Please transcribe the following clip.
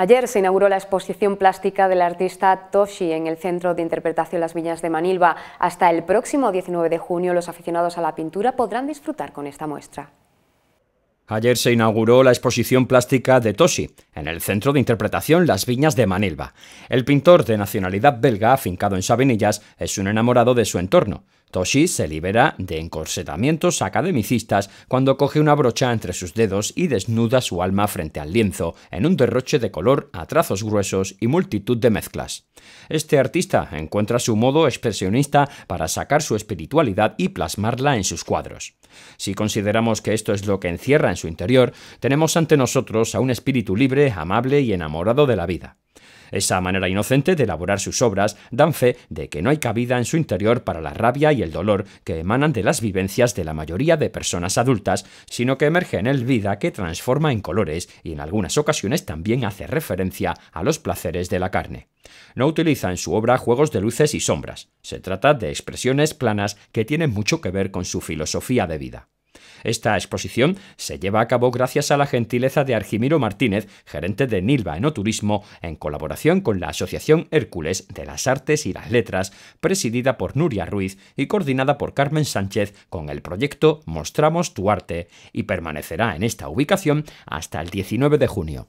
Ayer se inauguró la exposición plástica del artista Toshi en el Centro de Interpretación Las Viñas de Manilva. Hasta el próximo 19 de junio los aficionados a la pintura podrán disfrutar con esta muestra. Ayer se inauguró la exposición plástica de Toshi en el centro de interpretación Las Viñas de Manilva. El pintor de nacionalidad belga, afincado en Sabinillas, es un enamorado de su entorno. Toshi se libera de encorsetamientos academicistas cuando coge una brocha entre sus dedos y desnuda su alma frente al lienzo, en un derroche de color a trazos gruesos y multitud de mezclas. Este artista encuentra su modo expresionista para sacar su espiritualidad y plasmarla en sus cuadros. Si consideramos que esto es lo que encierra en su interior, tenemos ante nosotros a un espíritu libre amable y enamorado de la vida. Esa manera inocente de elaborar sus obras dan fe de que no hay cabida en su interior para la rabia y el dolor que emanan de las vivencias de la mayoría de personas adultas, sino que emerge en el vida que transforma en colores y en algunas ocasiones también hace referencia a los placeres de la carne. No utiliza en su obra juegos de luces y sombras. Se trata de expresiones planas que tienen mucho que ver con su filosofía de vida. Esta exposición se lleva a cabo gracias a la gentileza de Argimiro Martínez, gerente de Nilva Enoturismo, en colaboración con la Asociación Hércules de las Artes y las Letras, presidida por Nuria Ruiz y coordinada por Carmen Sánchez con el proyecto Mostramos tu arte, y permanecerá en esta ubicación hasta el 19 de junio.